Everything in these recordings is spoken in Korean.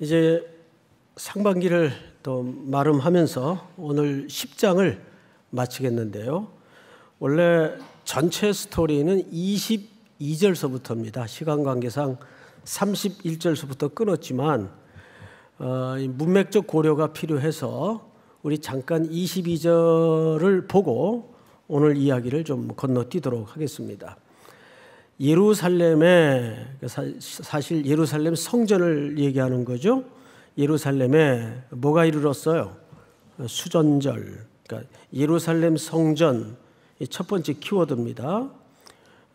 이제 상반기를 또 마름하면서 오늘 10장을 마치겠는데요. 원래 전체 스토리는 22절서부터입니다. 시간 관계상 31절서부터 끊었지만 어, 문맥적 고려가 필요해서 우리 잠깐 22절을 보고 오늘 이야기를 좀 건너뛰도록 하겠습니다. 예루살렘에 그 사실 예루살렘 성전을 얘기하는 거죠. 예루살렘에 뭐가 이르렀어요? 수전절. 그러니까 예루살렘 성전 첫 번째 키워드입니다.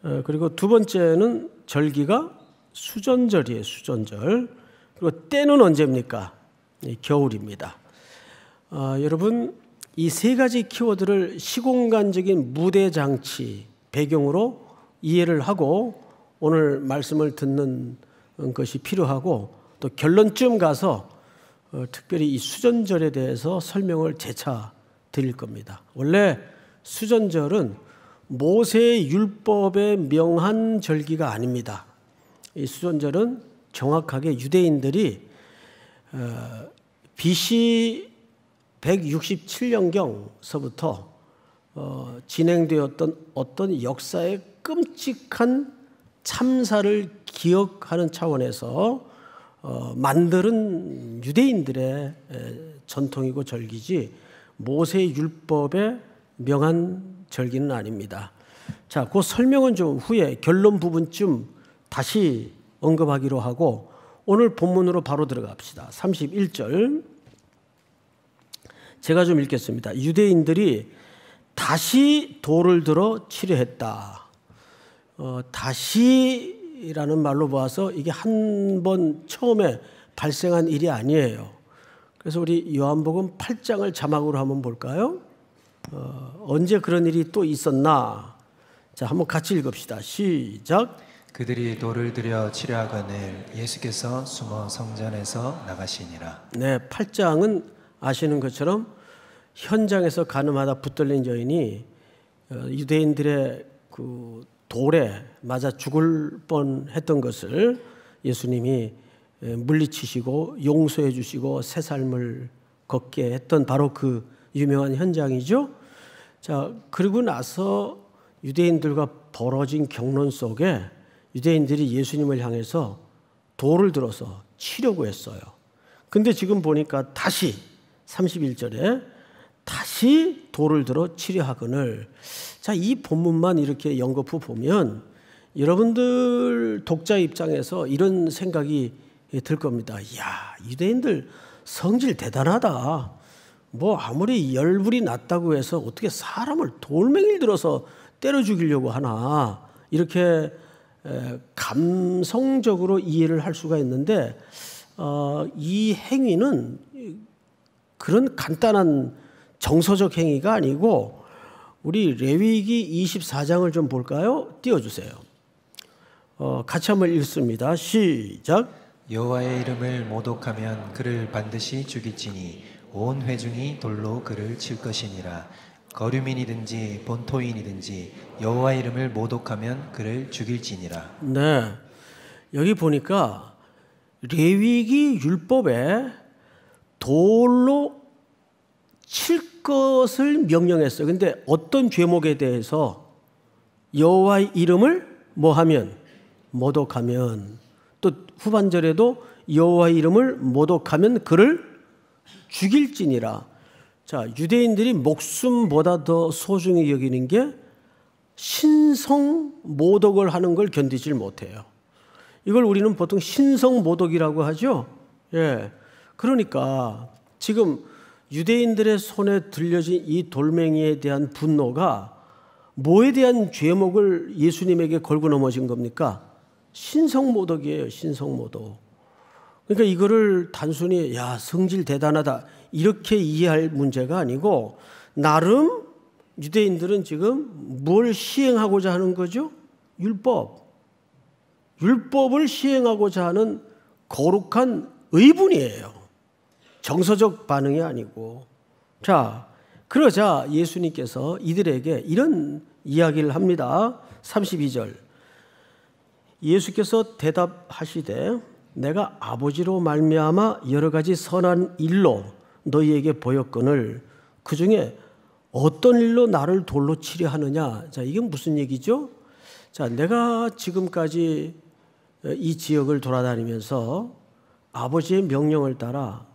어, 그리고 두 번째는 절기가 수전절이에요. 수전절. 그리고 때는 언제입니까? 겨울입니다. 아, 여러분 이 세 가지 키워드를 시공간적인 무대 장치 배경으로 이해를 하고 오늘 말씀을 듣는 것이 필요하고 또 결론쯤 가서 어, 특별히 이 수전절에 대해서 설명을 재차 드릴 겁니다. 원래 수전절은 모세의 율법에 명한 절기가 아닙니다. 이 수전절은 정확하게 유대인들이 어, BC 167년경서부터 어, 진행되었던 어떤 역사의 끔찍한 참사를 기억하는 차원에서 어, 만드는 유대인들의 전통이고 절기지 모세 율법에 명한 절기는 아닙니다. 자, 그 설명은 좀 후에 결론 부분쯤 다시 언급하기로 하고 오늘 본문으로 바로 들어갑시다. 31절. 제가 좀 읽겠습니다. 유대인들이 다시 돌을 들어 치료했다. 어, 다시라는 말로 봐서 이게 한 번 처음에 발생한 일이 아니에요. 그래서 우리 요한복음 8장을 자막으로 한번 볼까요? 어, 언제 그런 일이 또 있었나? 자, 한번 같이 읽읍시다. 시작. 그들이 돌을 들여 치려하거늘 예수께서 숨어 성전에서 나가시니라. 네, 8장은 아시는 것처럼 현장에서 가늠하다 붙들린 여인이 어, 유대인들의 그 돌에 맞아 죽을 뻔했던 것을 예수님이 물리치시고 용서해 주시고 새 삶을 걷게 했던 바로 그 유명한 현장이죠. 자, 그리고 나서 유대인들과 벌어진 경론 속에 유대인들이 예수님을 향해서 돌을 들어서 치려고 했어요. 근데 지금 보니까 다시 31절에 다시 돌을 들어 치료하거늘. 자, 이 본문만 이렇게 연거푸 보면 여러분들 독자 입장에서 이런 생각이 예, 들 겁니다. 야, 유대인들 성질 대단하다. 뭐 아무리 열불이 났다고 해서 어떻게 사람을 돌멩이를 들어서 때려 죽이려고 하나. 이렇게 감성적으로 이해를 할 수가 있는데 어, 이 행위는 그런 간단한 정서적 행위가 아니고 우리 레위기 24장을 좀 볼까요? 띄워주세요. 어, 같이 한번 읽습니다. 시작. 여호와의 이름을 모독하면 그를 반드시 죽이지니 온 회중이 돌로 그를 칠 것이니라. 거류민이든지 본토인이든지 여호와 이름을 모독하면 그를 죽일지니라. 네. 여기 보니까 레위기 율법에 돌로 칠 것을 명령했어요. 근데 어떤 죄목에 대해서 여호와의 이름을 뭐하면 모독하면 또 후반절에도 여호와의 이름을 모독하면 그를 죽일지니라. 자, 유대인들이 목숨보다 더 소중히 여기는 게 신성 모독을 하는 걸 견디질 못해요. 이걸 우리는 보통 신성 모독이라고 하죠. 예. 그러니까 지금 유대인들의 손에 들려진 이 돌멩이에 대한 분노가 뭐에 대한 죄목을 예수님에게 걸고 넘어진 겁니까? 신성모독이에요, 신성모독. 그러니까 이거를 단순히, 야, 성질 대단하다. 이렇게 이해할 문제가 아니고, 나름 유대인들은 지금 뭘 시행하고자 하는 거죠? 율법. 율법을 시행하고자 하는 거룩한 의분이에요. 정서적 반응이 아니고 자 그러자 예수님께서 이들에게 이런 이야기를 합니다. 32절 예수께서 대답하시되 내가 아버지로 말미암아 여러 가지 선한 일로 너희에게 보였거늘 그 중에 어떤 일로 나를 돌로 치려 하느냐? 자, 이게 무슨 얘기죠? 자, 내가 지금까지 이 지역을 돌아다니면서 아버지의 명령을 따라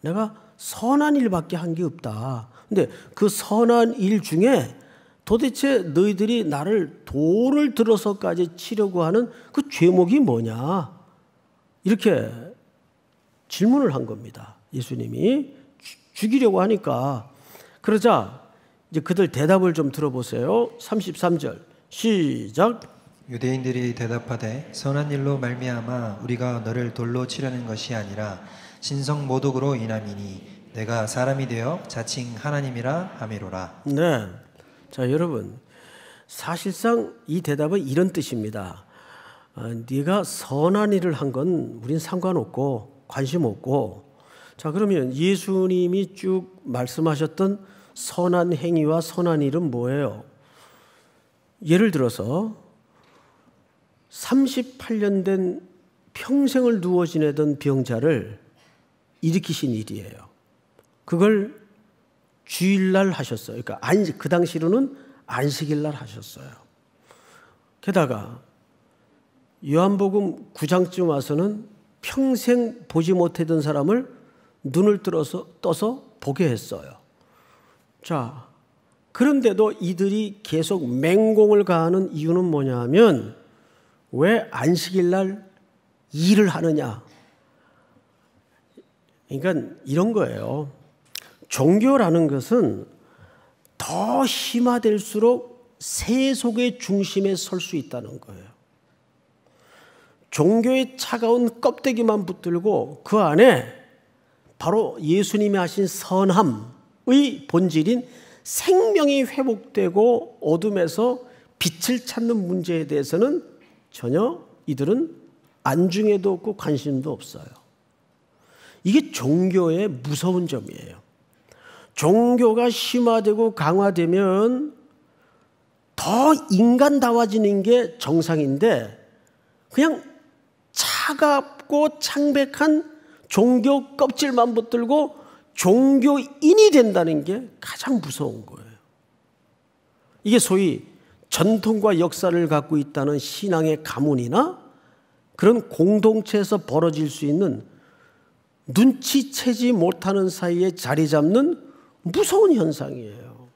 내가 선한 일밖에 한 게 없다. 근데 그 선한 일 중에 도대체 너희들이 나를 돌을 들어서까지 치려고 하는 그 죄목이 뭐냐? 이렇게 질문을 한 겁니다. 예수님이 죽이려고 하니까. 그러자 이제 그들 대답을 좀 들어보세요. 33절. 시작. 유대인들이 대답하되 선한 일로 말미암아 우리가 너를 돌로 치려는 것이 아니라 신성 모독으로 인함이니 내가 사람이 되어 자칭 하나님이라 하미로라. 네. 자 여러분 사실상 이 대답은 이런 뜻입니다. 아, 네가 선한 일을 한 건 우린 상관없고 관심 없고 자 그러면 예수님이 쭉 말씀하셨던 선한 행위와 선한 일은 뭐예요? 예를 들어서 38년 된 평생을 누워 지내던 병자를 일으키신 일이에요. 그걸 주일날 하셨어요. 그러니까 안그 당시로는 안식일날 하셨어요. 게다가 요한복음 9장쯤 와서는 평생 보지 못했던 사람을 눈을 뜨어서 떠서 보게 했어요. 자, 그런데도 이들이 계속 맹공을 가하는 이유는 뭐냐면 하왜 안식일날 일을 하느냐? 그러니까 이런 거예요. 종교라는 것은 더 심화될수록 세속의 중심에 설 수 있다는 거예요. 종교의 차가운 껍데기만 붙들고 그 안에 바로 예수님이 하신 선함의 본질인 생명이 회복되고 어둠에서 빛을 찾는 문제에 대해서는 전혀 이들은 안중에도 없고 관심도 없어요. 이게 종교의 무서운 점이에요. 종교가 심화되고 강화되면 더 인간다워지는 게 정상인데 그냥 차갑고 창백한 종교 껍질만 붙들고 종교인이 된다는 게 가장 무서운 거예요. 이게 소위 전통과 역사를 갖고 있다는 신앙의 가문이나 그런 공동체에서 벌어질 수 있는 눈치채지 못하는 사이에 자리 잡는 무서운 현상이에요.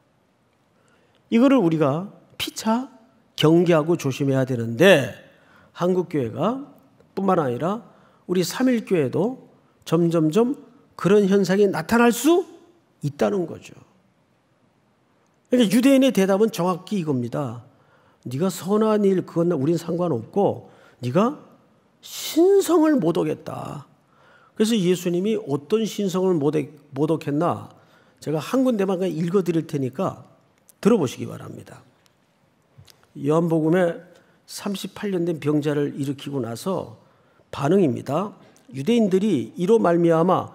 이거를 우리가 피차 경계하고 조심해야 되는데 한국교회가 뿐만 아니라 우리 삼일교회도 점점점 그런 현상이 나타날 수 있다는 거죠. 그러니까 유대인의 대답은 정확히 이겁니다. 네가 선한 일 그건 우린 상관없고 네가 신성을 못 오겠다. 그래서 예수님이 어떤 신성을 모독했나 제가 한 군데만 읽어드릴 테니까 들어보시기 바랍니다. 요한복음에 38년 된 병자를 일으키고 나서 반응입니다. 유대인들이 이로 말미암아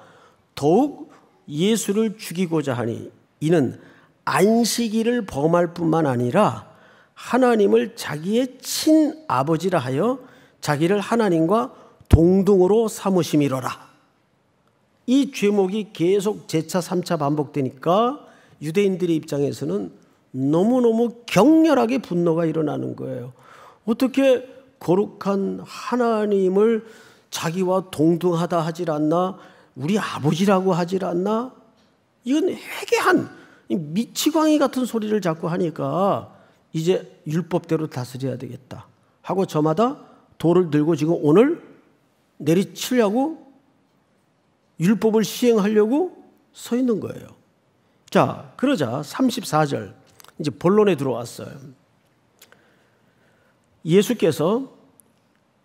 더욱 예수를 죽이고자 하니 이는 안식일을 범할 뿐만 아니라 하나님을 자기의 친아버지라 하여 자기를 하나님과 동등으로 삼으심이로라. 이 죄목이 계속 재차 삼차 반복되니까 유대인들의 입장에서는 너무너무 격렬하게 분노가 일어나는 거예요. 어떻게 거룩한 하나님을 자기와 동등하다 하질 않나? 우리 아버지라고 하질 않나? 이건 회개한 미치광이 같은 소리를 자꾸 하니까 이제 율법대로 다스려야 되겠다 하고 저마다 돌을 들고 지금 오늘 내리치려고 율법을 시행하려고 서 있는 거예요. 자, 그러자 34절 이제 본론에 들어왔어요. 예수께서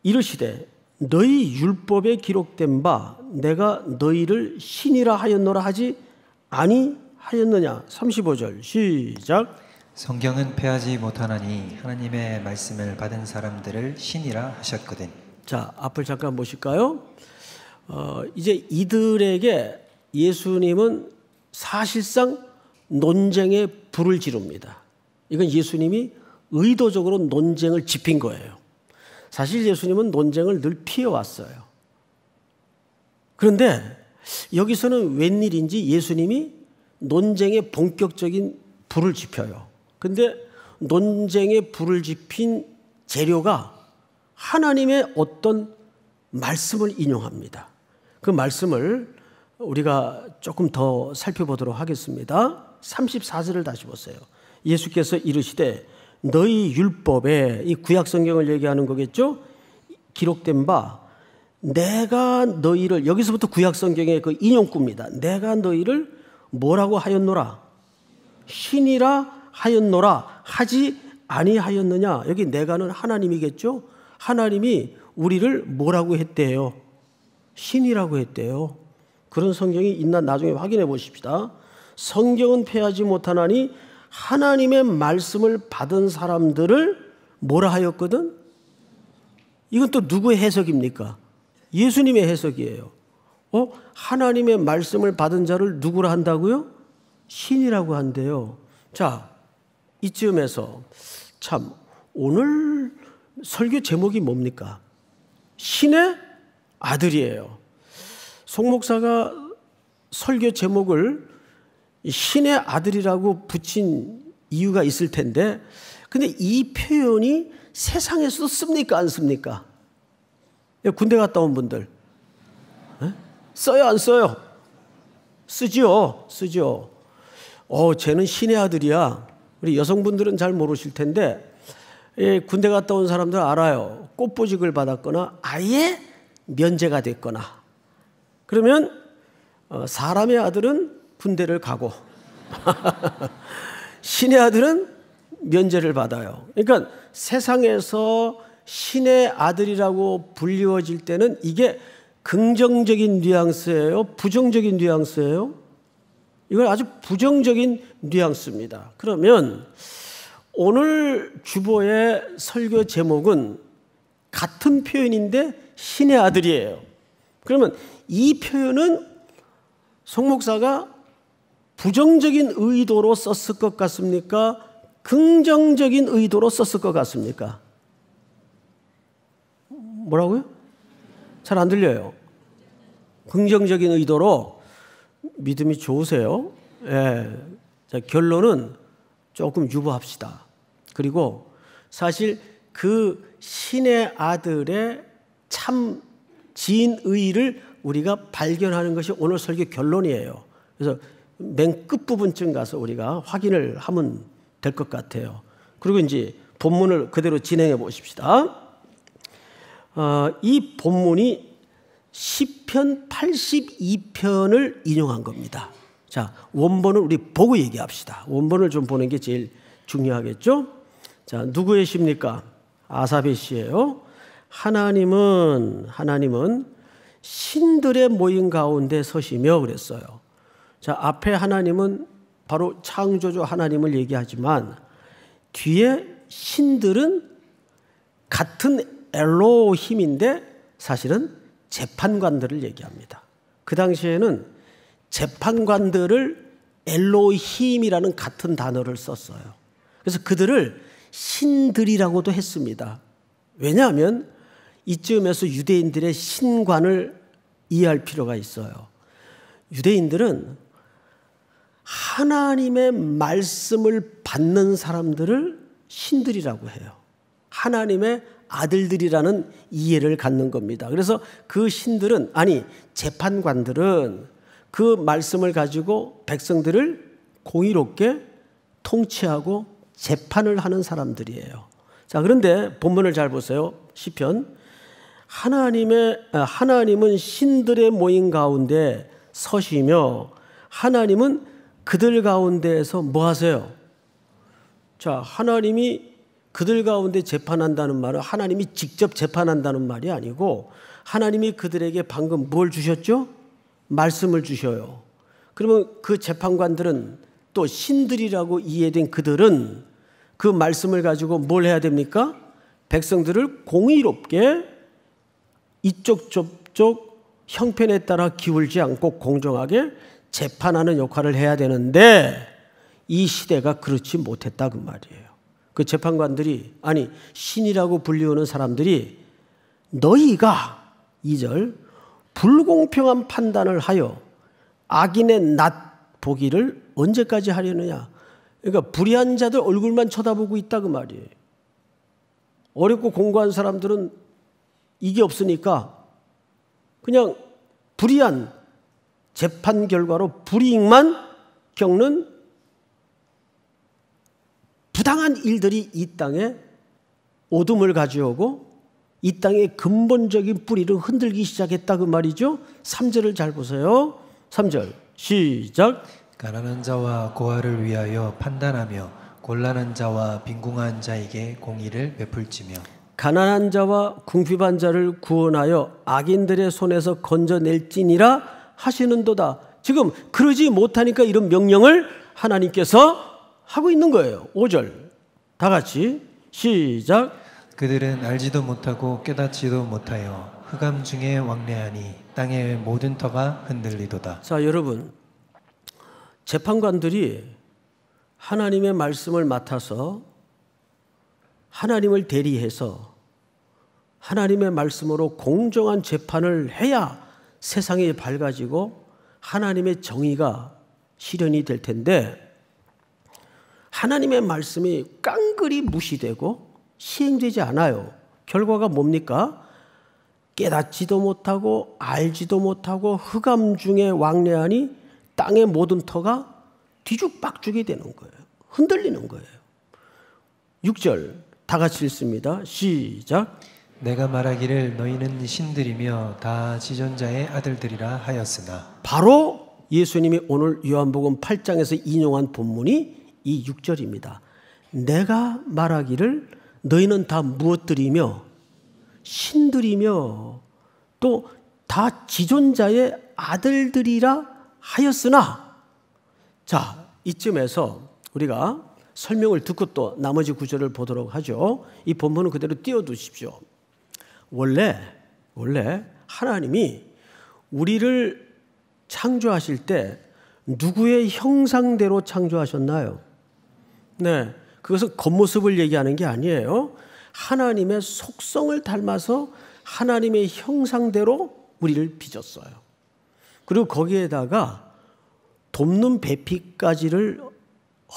이르시되 너희 율법에 기록된 바 내가 너희를 신이라 하였노라 하지 아니하였느냐. 35절 시작. 성경은 패하지 못하나니 하나님의 말씀을 받은 사람들을 신이라 하셨거든. 자, 앞을 잠깐 보실까요? 어, 이제 이들에게 예수님은 사실상 논쟁의 불을 지릅니다. 이건 예수님이 의도적으로 논쟁을 짚인 거예요. 사실 예수님은 논쟁을 늘 피해왔어요. 그런데 여기서는 웬일인지 예수님이 논쟁의 본격적인 불을 지펴요. 근데 논쟁의 불을 지핀 재료가 하나님의 어떤 말씀을 인용합니다. 그 말씀을 우리가 조금 더 살펴보도록 하겠습니다. 34절을 다시 보세요. 예수께서 이르시되 너희 율법에 이 구약 성경을 얘기하는 거겠죠? 기록된 바 내가 너희를 여기서부터 구약 성경의 그 인용구입니다. 내가 너희를 뭐라고 하였노라? 신이라 하였노라 하지 아니하였느냐? 여기 내가는 하나님이겠죠? 하나님이 우리를 뭐라고 했대요? 신이라고 했대요. 그런 성경이 있나 나중에 확인해 보십시다. 성경은 패하지 못하나니 하나님의 말씀을 받은 사람들을 뭐라 하였거든? 이건 또 누구의 해석입니까? 예수님의 해석이에요. 어? 하나님의 말씀을 받은 자를 누구라 한다고요? 신이라고 한대요. 자, 이쯤에서 참 오늘 설교 제목이 뭡니까? 신의 아들이에요. 송 목사가 설교 제목을 신의 아들이라고 붙인 이유가 있을 텐데, 근데 이 표현이 세상에서도 씁니까 안 씁니까? 예, 군대 갔다 온 분들 예? 써요 안 써요? 쓰지쓰지 어, 쟤는 신의 아들이야. 우리 여성분들은 잘 모르실 텐데 예, 군대 갔다 온 사람들 알아요. 꽃보직을 받았거나 아예 면제가 됐거나 그러면 어, 사람의 아들은 군대를 가고 신의 아들은 면제를 받아요. 그러니까 세상에서 신의 아들이라고 불리워질 때는 이게 긍정적인 뉘앙스예요? 부정적인 뉘앙스예요? 이건 아주 부정적인 뉘앙스입니다. 그러면 오늘 주보의 설교 제목은 같은 표현인데 신의 아들이에요. 그러면 이 표현은 송목사가 부정적인 의도로 썼을 것 같습니까? 긍정적인 의도로 썼을 것 같습니까? 뭐라고요? 잘 안 들려요. 긍정적인 의도로 믿음이 좋으세요. 예. 자, 결론은 조금 유보합시다. 그리고 사실 그 신의 아들의 참진의를 우리가 발견하는 것이 오늘 설교 결론이에요. 그래서 맨 끝부분쯤 가서 우리가 확인을 하면 될 것 같아요. 그리고 이제 본문을 그대로 진행해 보십시다. 어, 이 본문이 1 0편 82편을 인용한 겁니다. 자, 원본을 우리 보고 얘기합시다. 원본을 좀 보는 게 제일 중요하겠죠? 자, 누구의 시입니까? 아사의 시예요. 하나님은 하나님은 신들의 모임 가운데 서시며 그랬어요. 자, 앞에 하나님은 바로 창조주 하나님을 얘기하지만 뒤에 신들은 같은 엘로힘인데 사실은 재판관들을 얘기합니다. 그 당시에는 재판관들을 엘로힘이라는 같은 단어를 썼어요. 그래서 그들을 신들이라고도 했습니다. 왜냐하면 이쯤에서 유대인들의 신관을 이해할 필요가 있어요. 유대인들은 하나님의 말씀을 받는 사람들을 신들이라고 해요. 하나님의 아들들이라는 이해를 갖는 겁니다. 그래서 그 신들은, 아니, 재판관들은 그 말씀을 가지고 백성들을 공의롭게 통치하고 재판을 하는 사람들이에요. 자, 그런데 본문을 잘 보세요. 시편 하나님의 아, 하나님은 신들의 모임 가운데 서시며 하나님은 그들 가운데에서 뭐 하세요? 자, 하나님이 그들 가운데 재판한다는 말은 하나님이 직접 재판한다는 말이 아니고 하나님이 그들에게 방금 뭘 주셨죠? 말씀을 주셔요. 그러면 그 재판관들은 또 신들이라고 이해된 그들은 그 말씀을 가지고 뭘 해야 됩니까? 백성들을 공의롭게 이쪽 저쪽 형편에 따라 기울지 않고 공정하게 재판하는 역할을 해야 되는데 이 시대가 그렇지 못했다 그 말이에요. 그 재판관들이 아니 신이라고 불리우는 사람들이 너희가 이 절 불공평한 판단을 하여 악인의 낫 보기를 언제까지 하려느냐. 그러니까 불의한 자들 얼굴만 쳐다보고 있다 그 말이에요. 어렵고 공부한 사람들은 이게 없으니까 그냥 불이한 재판 결과로 불이익만 겪는 부당한 일들이 이 땅에 오둠을 가져오고 이 땅의 근본적인 뿌리를 흔들기 시작했다 그 말이죠. 3절을 잘 보세요. 3절 시작 가난한 자와 고아를 위하여 판단하며 곤란한 자와 빈궁한 자에게 공의를 베풀지며 가난한 자와 궁핍한 자를 구원하여 악인들의 손에서 건져낼지니라 하시는도다. 지금 그러지 못하니까 이런 명령을 하나님께서 하고 있는 거예요. 5절. 다 같이 시작. 그들은 알지도 못하고 깨닫지도 못하여 흑암 중에 왕래하니 땅의 모든 터가 흔들리도다. 자, 여러분. 재판관들이 하나님의 말씀을 맡아서 하나님을 대리해서 하나님의 말씀으로 공정한 재판을 해야 세상이 밝아지고 하나님의 정의가 실현이 될 텐데 하나님의 말씀이 깡그리 무시되고 시행되지 않아요. 결과가 뭡니까? 깨닫지도 못하고 알지도 못하고 흑암 중에 왕래하니 땅의 모든 터가 뒤죽박죽이 되는 거예요. 흔들리는 거예요. 6절 다 같이 읽습니다. 시작. 내가 말하기를 너희는 신들이며 다 지존자의 아들들이라 하였으나 바로 예수님이 오늘 요한복음 8장에서 인용한 본문이 이 6절입니다. 내가 말하기를 너희는 다 무엇들이며 신들이며 또 다 지존자의 아들들이라 하였으나 자 이쯤에서 우리가 설명을 듣고 또 나머지 구절을 보도록 하죠. 이 본문은 그대로 띄워두십시오. 원래 원래 하나님이 우리를 창조하실 때 누구의 형상대로 창조하셨나요? 네. 그것은 겉모습을 얘기하는 게 아니에요. 하나님의 속성을 닮아서 하나님의 형상대로 우리를 빚었어요. 그리고 거기에다가 돕는 배피까지를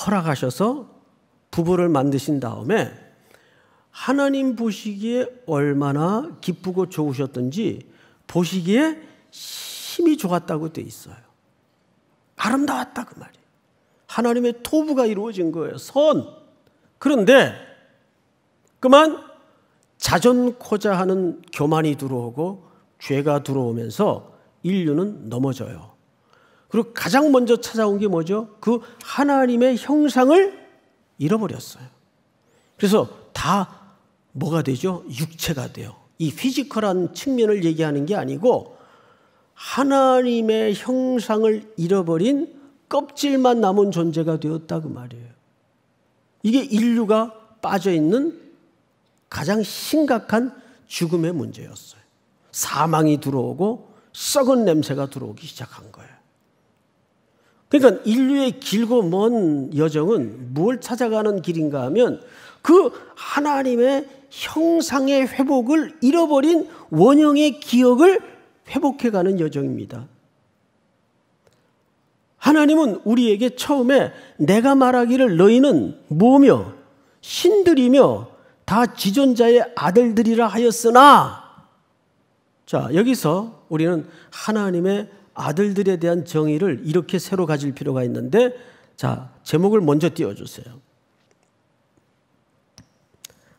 허락하셔서 부부를 만드신 다음에 하나님 보시기에 얼마나 기쁘고 좋으셨던지 보시기에 힘이 좋았다고 돼 있어요. 아름다웠다 그 말이에요. 하나님의 토부가 이루어진 거예요. 선. 그런데 그만 자존코자 하는 교만이 들어오고 죄가 들어오면서 인류는 넘어져요. 그리고 가장 먼저 찾아온 게 뭐죠? 그 하나님의 형상을 잃어버렸어요. 그래서 다 뭐가 되죠? 육체가 돼요. 이 피지컬한 측면을 얘기하는 게 아니고 하나님의 형상을 잃어버린 껍질만 남은 존재가 되었다 그 말이에요. 이게 인류가 빠져 있는 가장 심각한 죽음의 문제였어요. 사망이 들어오고 썩은 냄새가 들어오기 시작한 거예요. 그러니까 인류의 길고 먼 여정은 무 찾아가는 길인가 하면 그 하나님의 형상의 회복을 잃어버린 원형의 기억을 회복해가는 여정입니다. 하나님은 우리에게 처음에 내가 말하기를 너희는 뭐며 신들이며 다 지존자의 아들들이라 하였으나 자 여기서 우리는 하나님의 아들들에 대한 정의를 이렇게 새로 가질 필요가 있는데 자 제목을 먼저 띄워주세요.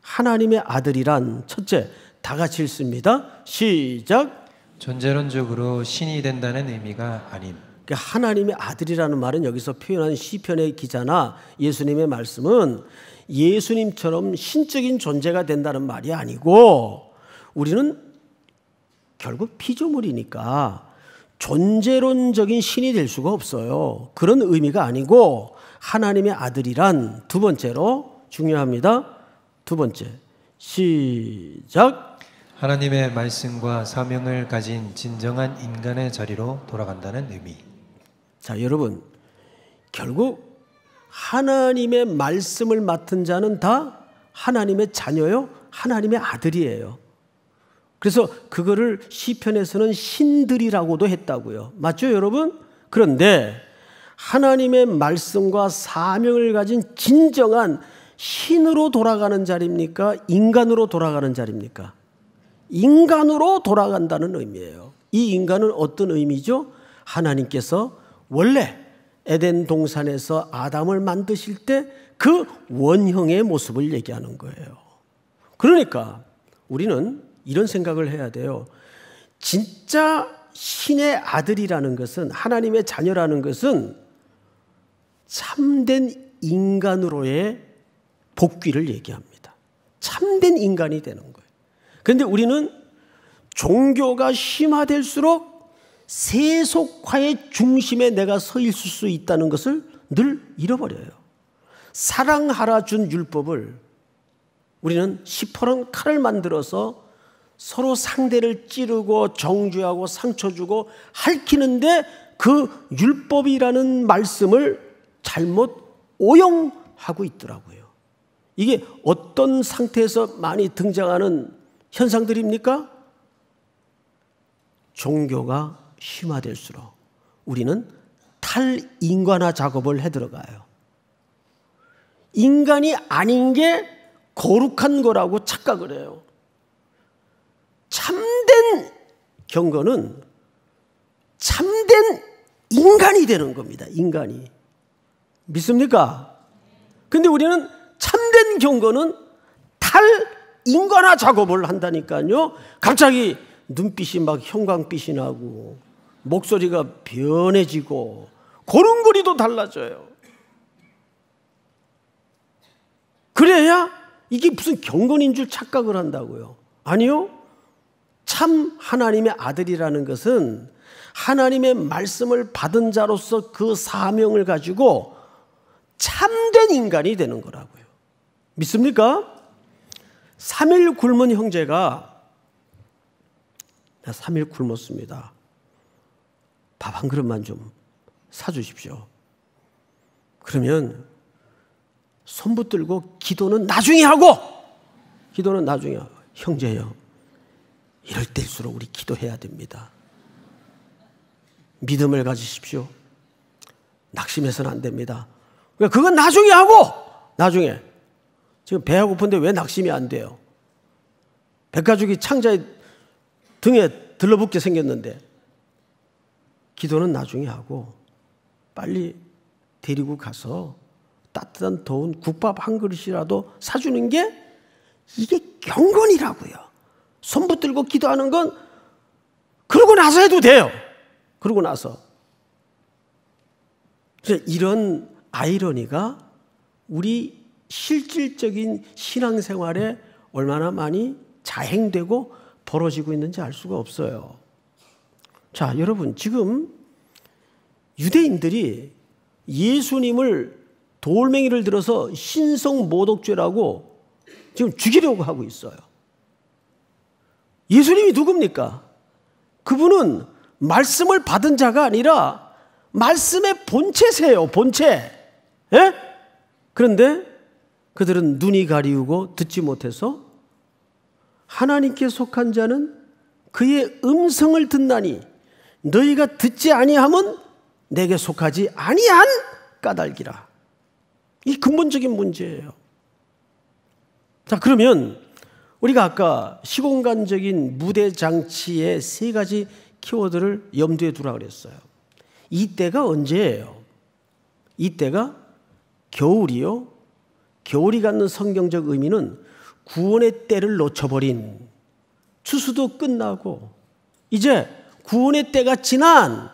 하나님의 아들이란 첫째 다 같이 읽습니다. 시작. 존재론적으로 신이 된다는 의미가 아님. 그러니까 하나님의 아들이라는 말은 여기서 표현한 시편의 기자나 예수님의 말씀은 예수님처럼 신적인 존재가 된다는 말이 아니고 우리는 결국 피조물이니까 존재론적인 신이 될 수가 없어요. 그런 의미가 아니고 하나님의 아들이란 두 번째로 중요합니다. 두 번째 시작 하나님의 말씀과 사명을 가진 진정한 인간의 자리로 돌아간다는 의미. 자, 여러분. 결국 하나님의 말씀을 맡은 자는 다 하나님의 자녀요, 하나님의 아들이에요. 그래서 그거를 시편에서는 신들이라고도 했다고요. 맞죠, 여러분? 그런데 하나님의 말씀과 사명을 가진 진정한 신으로 돌아가는 자리입니까? 인간으로 돌아가는 자리입니까? 인간으로 돌아간다는 의미예요. 이 인간은 어떤 의미죠? 하나님께서 원래 에덴 동산에서 아담을 만드실 때 그 원형의 모습을 얘기하는 거예요. 그러니까 우리는 이런 생각을 해야 돼요. 진짜 신의 아들이라는 것은 하나님의 자녀라는 것은 참된 인간으로의 복귀를 얘기합니다. 참된 인간이 되는 거예요. 그런데 우리는 종교가 심화될수록 세속화의 중심에 내가 서 있을 수 있다는 것을 늘 잃어버려요. 사랑하라 준 율법을 우리는 시퍼런 칼을 만들어서 서로 상대를 찌르고 정죄하고 상처 주고 할퀴는데 그 율법이라는 말씀을 잘못 오용하고 있더라고요. 이게 어떤 상태에서 많이 등장하는 현상들입니까? 종교가 심화될수록 우리는 탈인간화 작업을 해 들어가요. 인간이 아닌 게 거룩한 거라고 착각을 해요. 참된 경건은 참된 인간이 되는 겁니다. 인간이. 믿습니까? 근데 우리는 참된 경건은 탈인간화 작업을 한다니까요. 갑자기 눈빛이 막 형광빛이 나고 목소리가 변해지고 고른거리도 달라져요. 그래야 이게 무슨 경건인 줄 착각을 한다고요. 아니요. 참 하나님의 아들이라는 것은 하나님의 말씀을 받은 자로서 그 사명을 가지고 참된 인간이 되는 거라고요. 믿습니까? 3일 굶은 형제가 나 3일 굶었습니다. 밥 한 그릇만 좀 사주십시오. 그러면 손 붙들고 기도는 나중에 하고 기도는 나중에 하고. 형제여 이럴 때일수록 우리 기도해야 됩니다. 믿음을 가지십시오. 낙심해서는 안 됩니다. 그 그건 나중에 하고 나중에 지금 배가 고픈데 왜 낙심이 안 돼요? 백가죽이 창자의 등에 들러붙게 생겼는데 기도는 나중에 하고 빨리 데리고 가서 따뜻한 더운 국밥 한 그릇이라도 사주는 게 이게 경건이라고요. 손 붙들고 기도하는 건 그러고 나서 해도 돼요. 그러고 나서. 이런 아이러니가 우리 실질적인 신앙생활에 얼마나 많이 자행되고 벌어지고 있는지 알 수가 없어요. 자, 여러분, 지금 유대인들이 예수님을 돌멩이를 들어서 신성 모독죄라고 지금 죽이려고 하고 있어요. 예수님이 누굽니까? 그분은 말씀을 받은 자가 아니라 말씀의 본체세요, 본체. 예? 그런데 그들은 눈이 가리우고 듣지 못해서 하나님께 속한 자는 그의 음성을 듣나니 너희가 듣지 아니함은 내게 속하지 아니한 까닭이라. 이 근본적인 문제예요. 자, 그러면 우리가 아까 시공간적인 무대 장치의 세 가지 키워드를 염두에 두라 그랬어요. 이때가 언제예요? 이때가 겨울이요, 겨울이 갖는 성경적 의미는 구원의 때를 놓쳐버린 추수도 끝나고 이제 구원의 때가 지난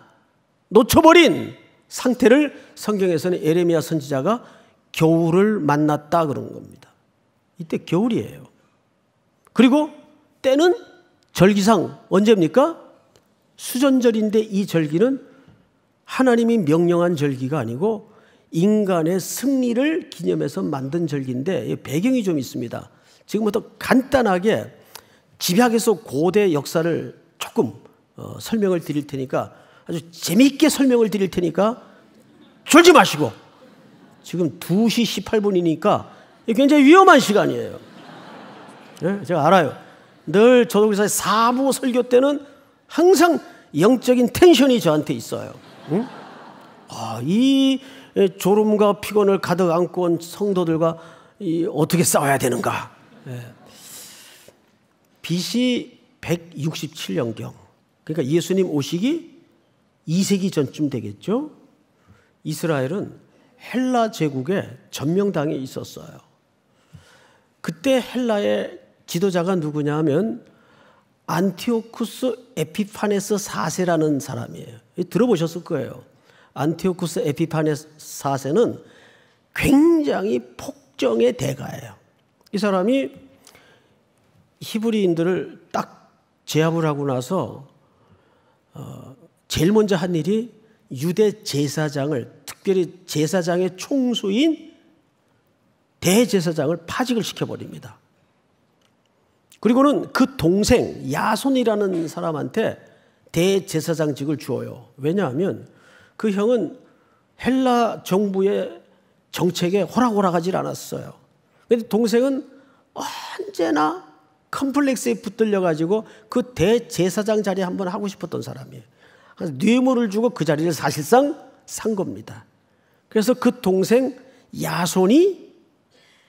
놓쳐버린 상태를 성경에서는 에레미야 선지자가 겨울을 만났다 그런 겁니다. 이때 겨울이에요. 그리고 때는 절기상 언제입니까? 수전절인데 이 절기는 하나님이 명령한 절기가 아니고 인간의 승리를 기념해서 만든 절기인데 배경이 좀 있습니다. 지금부터 간단하게 집약해서 고대 역사를 조금 어, 설명을 드릴 테니까 아주 재미있게 설명을 드릴 테니까 졸지 마시고 지금 2시 18분이니까 굉장히 위험한 시간이에요. 네? 제가 알아요. 늘 저도교사의 4부 설교 때는 항상 영적인 텐션이 저한테 있어요. 응? 아, 이 예, 졸음과 피곤을 가득 안고 온 성도들과 어떻게 싸워야 되는가? 예. BC 167년경. 그러니까 예수님 오시기 2세기 전쯤 되겠죠? 이스라엘은 헬라 제국의 전명당에 있었어요. 그때 헬라의 지도자가 누구냐 하면 안티오쿠스 에피파네스 4세라는 사람이에요. 들어보셨을 거예요. 안티오쿠스 에피파네스 4세는 굉장히 폭정의 대가예요. 이 사람이 히브리인들을 딱 제압을 하고 나서 어, 제일 먼저 한 일이 유대 제사장을 특별히 제사장의 총수인 대제사장을 파직을 시켜버립니다. 그리고는 그 동생 야손이라는 사람한테 대제사장직을 주어요. 왜냐하면 그 형은 헬라 정부의 정책에 호락호락하지 않았어요. 근데 동생은 언제나 컴플렉스에 붙들려 가지고 그 대제사장 자리 한번 하고 싶었던 사람이에요. 그래서 뇌물을 주고 그 자리를 사실상 산 겁니다. 그래서 그 동생 야손이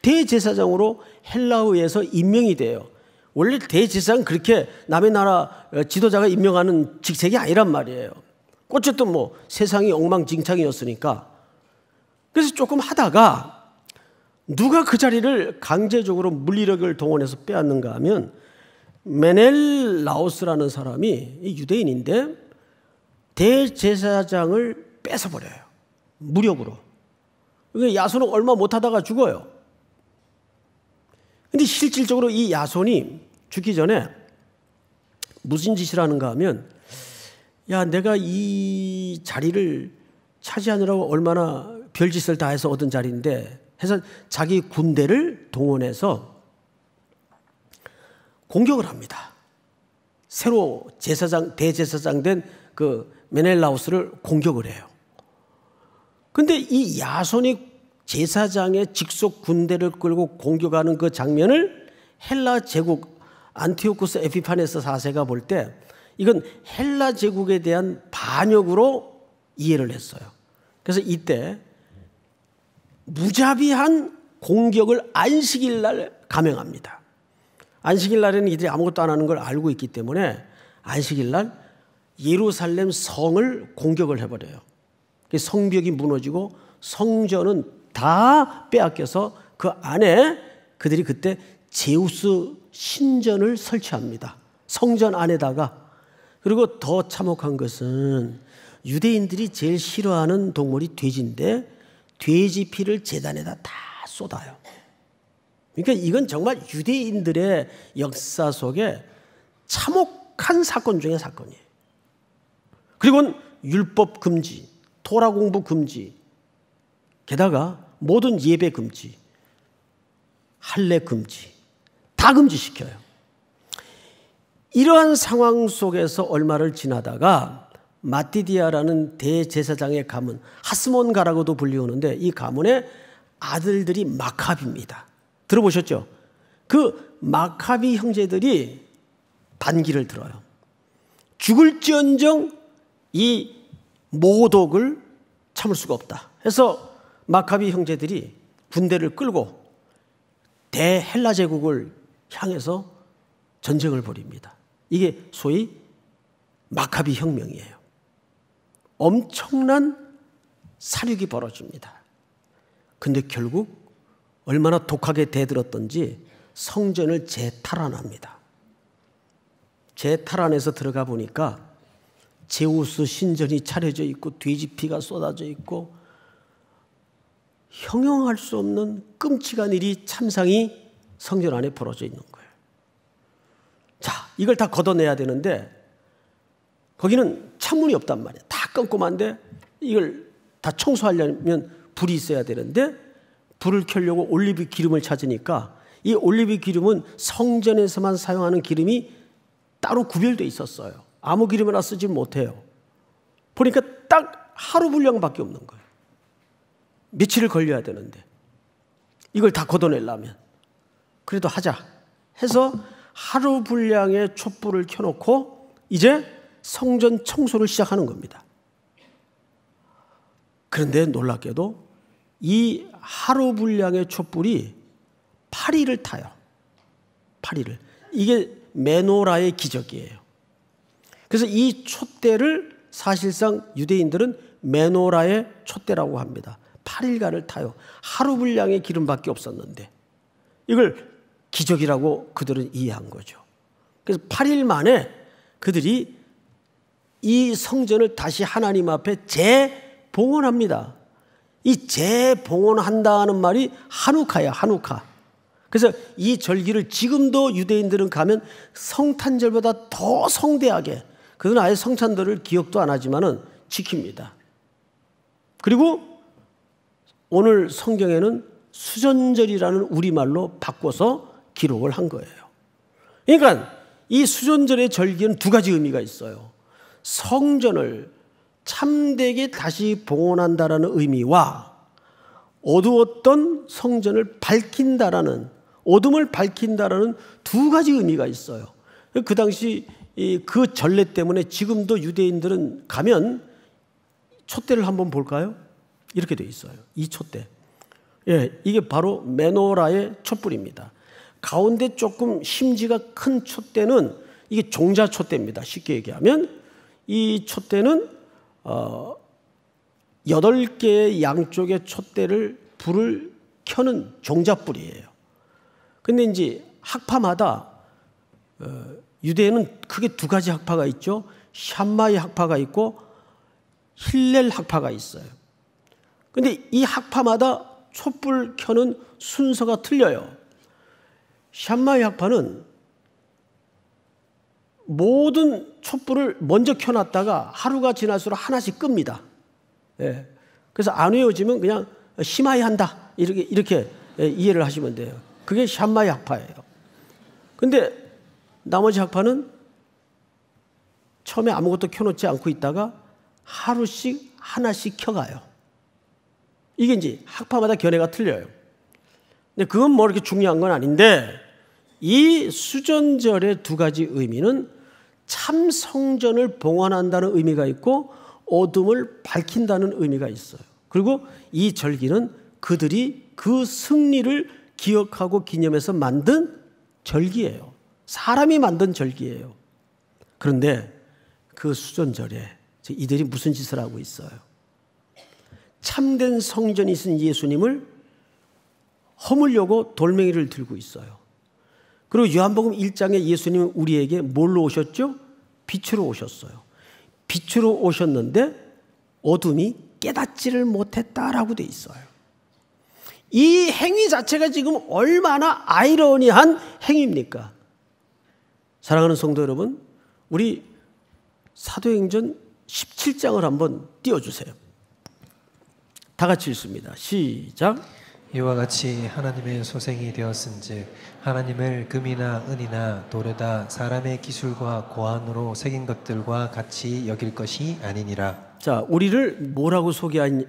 대제사장으로 헬라우에서 임명이 돼요. 원래 대제사장 그렇게 남의 나라 지도자가 임명하는 직책이 아니란 말이에요. 어쨌든 뭐 세상이 엉망진창이었으니까. 그래서 조금 하다가 누가 그 자리를 강제적으로 물리력을 동원해서 빼앗는가 하면 메넬라오스라는 사람이 유대인인데 대제사장을 뺏어버려요. 무력으로. 야손은 얼마 못하다가 죽어요. 근데 실질적으로 이 야손이 죽기 전에 무슨 짓이라는가 하면 야, 내가 이 자리를 차지하느라고 얼마나 별짓을 다 해서 얻은 자리인데 해서 자기 군대를 동원해서 공격을 합니다. 새로 제사장, 대제사장 된 그 메넬라우스를 공격을 해요. 근데 이 야손이 제사장의 직속 군대를 끌고 공격하는 그 장면을 헬라 제국 안티오쿠스 에피파네스 4세가 볼때 이건 헬라 제국에 대한 반역으로 이해를 했어요. 그래서 이때 무자비한 공격을 안식일 날 감행합니다. 안식일 날에는 이들이 아무것도 안 하는 걸 알고 있기 때문에 안식일 날 예루살렘 성을 공격을 해버려요. 그 성벽이 무너지고 성전은 다 빼앗겨서 그 안에 그들이 그때 제우스 신전을 설치합니다. 성전 안에다가 그리고 더 참혹한 것은 유대인들이 제일 싫어하는 동물이 돼지인데 돼지 피를 재단에다 다 쏟아요. 그러니까 이건 정말 유대인들의 역사 속에 참혹한 사건 중의 사건이에요. 그리고 율법 금지, 토라 공부 금지, 게다가 모든 예배 금지, 할례 금지 다 금지시켜요. 이러한 상황 속에서 얼마를 지나다가 마티디아라는 대제사장의 가문, 하스몬가라고도 불리우는데 이 가문의 아들들이 마카비입니다 들어보셨죠? 그마카비 형제들이 반기를 들어요. 죽을지언정 이 모독을 참을 수가 없다. 해서 마카비 형제들이 군대를 끌고 대헬라 제국을 향해서 전쟁을 벌입니다. 이게 소위 마카비 혁명이에요. 엄청난 사륙이 벌어집니다. 근데 결국 얼마나 독하게 대들었던지 성전을 재탈환합니다. 재탈환해서 들어가 보니까 제우스 신전이 차려져 있고 돼지피가 쏟아져 있고 형용할 수 없는 끔찍한 일이 참상이 성전 안에 벌어져 있는 거예요. 자, 이걸 다 걷어내야 되는데 거기는 창문이 없단 말이야. 다 깜깜한데 이걸 다 청소하려면 불이 있어야 되는데 불을 켜려고 올리브 기름을 찾으니까 이 올리브 기름은 성전에서만 사용하는 기름이 따로 구별돼 있었어요. 아무 기름이나 쓰지 못해요. 보니까 딱 하루 분량밖에 없는 거예요. 며칠을 걸려야 되는데 이걸 다 걷어내려면 그래도 하자 해서 하루 분량의 촛불을 켜놓고 이제 성전 청소를 시작하는 겁니다. 그런데 놀랍게도 이 하루 분량의 촛불이 파리를 타요. 파리를. 이게 메노라의 기적이에요. 그래서 이 촛대를 사실상 유대인들은 메노라의 촛대라고 합니다. 8일간을 타요. 하루 분량의 기름밖에 없었는데. 이걸 기적이라고 그들은 이해한 거죠. 그래서 8일 만에 그들이 이 성전을 다시 하나님 앞에 재봉헌합니다. 이 재봉헌한다는 말이 한우카야, 한우카. 그래서 이 절기를 지금도 유대인들은 가면 성탄절보다 더 성대하게 그들 아예 성찬절을 기억도 안 하지만은 지킵니다. 그리고 오늘 성경에는 수전절이라는 우리말로 바꿔서 기록을 한 거예요. 그러니까 이 수전절의 절기는 두 가지 의미가 있어요. 성전을 참되게 다시 봉헌한다라는 의미와 어두웠던 성전을 밝힌다라는 어둠을 밝힌다라는 두 가지 의미가 있어요. 그 당시 그 전례 때문에 지금도 유대인들은 가면 촛대를 한번 볼까요? 이렇게 돼 있어요. 이 촛대. 예, 이게 바로 메노라의 촛불입니다. 가운데 조금 심지가 큰 촛대는 이게 종자 촛대입니다. 쉽게 얘기하면 이 촛대는 어, 8개의 양쪽의 촛대를 불을 켜는 종자불이에요. 근데 이제 학파마다 어, 유대에는 크게 두 가지 학파가 있죠. 샴마의 학파가 있고 힐렐 학파가 있어요. 근데 이 학파마다 촛불 켜는 순서가 틀려요. 샴마의 학파는 모든 촛불을 먼저 켜놨다가 하루가 지날수록 하나씩 끕니다. 예. 그래서 안 외워지면 그냥 심하이 한다. 이렇게, 이렇게 예, 이해를 하시면 돼요. 그게 샴마의 학파예요. 근데 나머지 학파는 처음에 아무것도 켜놓지 않고 있다가 하루씩 하나씩 켜가요. 이게 이제 학파마다 견해가 틀려요. 근데 그건 뭐 이렇게 중요한 건 아닌데 이 수전절의 두 가지 의미는 참 성전을 봉헌한다는 의미가 있고 어둠을 밝힌다는 의미가 있어요. 그리고 이 절기는 그들이 그 승리를 기억하고 기념해서 만든 절기예요. 사람이 만든 절기예요. 그런데 그 수전절에 이들이 무슨 짓을 하고 있어요? 참된 성전이 신 예수님을 허물려고 돌멩이를 들고 있어요. 그리고 요한복음 1장에 예수님은 우리에게 뭘로 오셨죠? 빛으로 오셨어요. 빛으로 오셨는데 어둠이 깨닫지를 못했다라고 돼 있어요. 이 행위 자체가 지금 얼마나 아이러니한 행위입니까? 사랑하는 성도 여러분, 우리 사도행전 17장을 한번 띄워주세요. 다 같이 읽습니다. 시작. 이와 같이 하나님의 소생이 되었은즉 하나님을 금이나 은이나 돌에다 사람의 기술과 고안으로 새긴 것들과 같이 여길 것이 아니니라. 자, 우리를 뭐라고 소개하냐면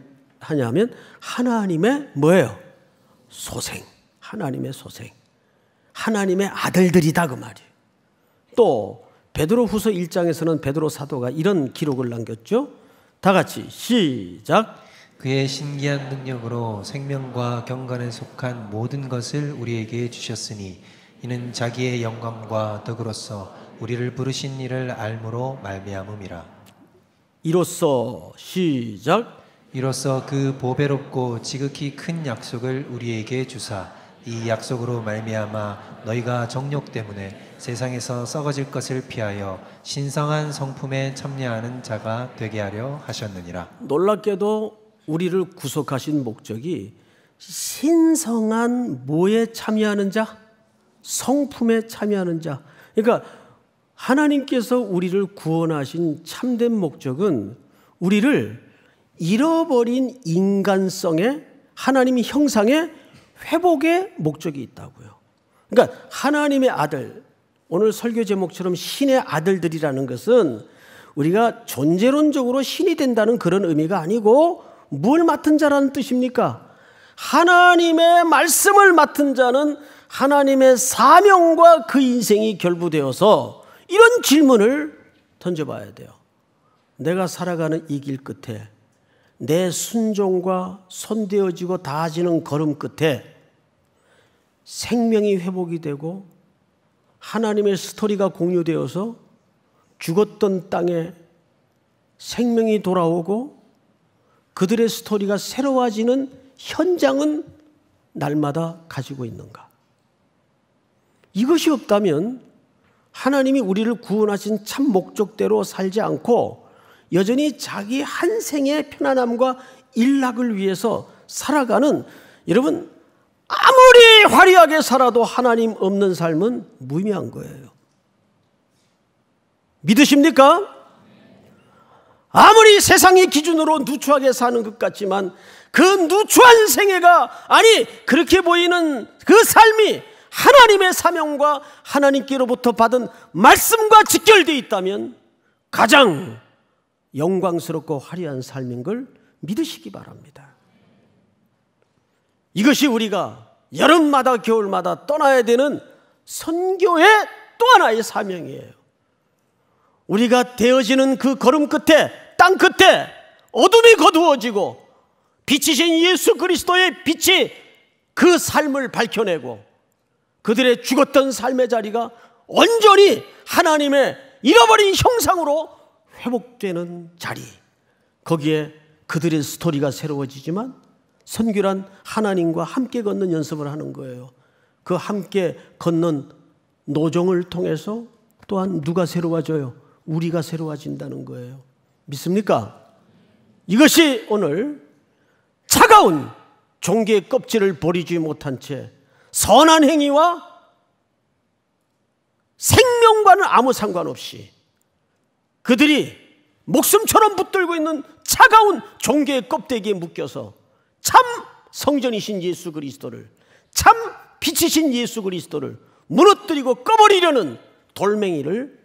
하나님의 뭐예요? 소생. 하나님의 소생. 하나님의 아들들이다 그 말이에요. 또 베드로 후서 1장에서는 베드로 사도가 이런 기록을 남겼죠. 다 같이 시작. 그의 신기한 능력으로 생명과 경건에 속한 모든 것을 우리에게 주셨으니 이는 자기의 영광과 덕으로서 우리를 부르신 이를 알므로 말미암음이라. 이로써 시작. 이로써 그 보배롭고 지극히 큰 약속을 우리에게 주사 이 약속으로 말미암아 너희가 정욕 때문에 세상에서 썩어질 것을 피하여 신성한 성품에 참여하는 자가 되게 하려 하셨느니라. 놀랍게도 우리를 구속하신 목적이 신성한 뭐에 참여하는 자? 성품에 참여하는 자. 그러니까 하나님께서 우리를 구원하신 참된 목적은 우리를 잃어버린 인간성의 하나님의 형상의 회복의 목적이 있다고요. 그러니까 하나님의 아들, 오늘 설교 제목처럼 신의 아들들이라는 것은 우리가 존재론적으로 신이 된다는 그런 의미가 아니고 뭘 맡은 자라는 뜻입니까? 하나님의 말씀을 맡은 자는 하나님의 사명과 그 인생이 결부되어서 이런 질문을 던져봐야 돼요. 내가 살아가는 이 길 끝에 내 순종과 손대어지고 다지는 걸음 끝에 생명이 회복이 되고 하나님의 스토리가 공유되어서 죽었던 땅에 생명이 돌아오고 그들의 스토리가 새로워지는 현장은 날마다 가지고 있는가? 이것이 없다면 하나님이 우리를 구원하신 참 목적대로 살지 않고 여전히 자기 한 생의 편안함과 일락을 위해서 살아가는 여러분 아무리 화려하게 살아도 하나님 없는 삶은 무의미한 거예요. 믿으십니까? 아무리 세상의 기준으로 누추하게 사는 것 같지만 그 누추한 생애가 아니 그렇게 보이는 그 삶이 하나님의 사명과 하나님께로부터 받은 말씀과 직결되어 있다면 가장 영광스럽고 화려한 삶인 걸 믿으시기 바랍니다. 이것이 우리가 여름마다 겨울마다 떠나야 되는 선교의 또 하나의 사명이에요. 우리가 되어지는 그 걸음 끝에 땅 끝에 어둠이 거두어지고 빛이신 예수 그리스도의 빛이 그 삶을 밝혀내고 그들의 죽었던 삶의 자리가 온전히 하나님의 잃어버린 형상으로 회복되는 자리. 거기에 그들의 스토리가 새로워지지만 선교란 하나님과 함께 걷는 연습을 하는 거예요. 그 함께 걷는 노정을 통해서 또한 누가 새로워져요? 우리가 새로워진다는 거예요. 믿습니까? 이것이 오늘 차가운 종교의 껍질을 버리지 못한 채 선한 행위와 생명과는 아무 상관없이 그들이 목숨처럼 붙들고 있는 차가운 종교의 껍데기에 묶여서 참 성전이신 예수 그리스도를 참 빛이신 예수 그리스도를 무너뜨리고 꺼버리려는 돌멩이를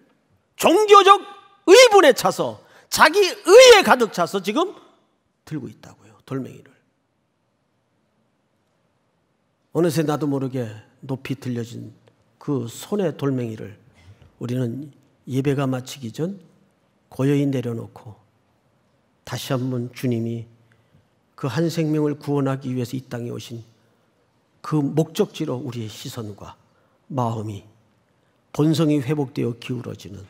종교적 의분에 차서 자기 의에 가득 차서 지금 들고 있다고요. 돌멩이를. 어느새 나도 모르게 높이 들려진 그 손의 돌멩이를 우리는 예배가 마치기 전 고요히 내려놓고 다시 한번 주님이 그 한 생명을 구원하기 위해서 이 땅에 오신 그 목적지로 우리의 시선과 마음이 본성이 회복되어 기울어지는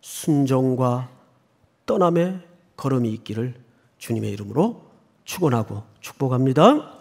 순종과 떠남의 걸음이 있기를 주님의 이름으로 축원하고 축복합니다.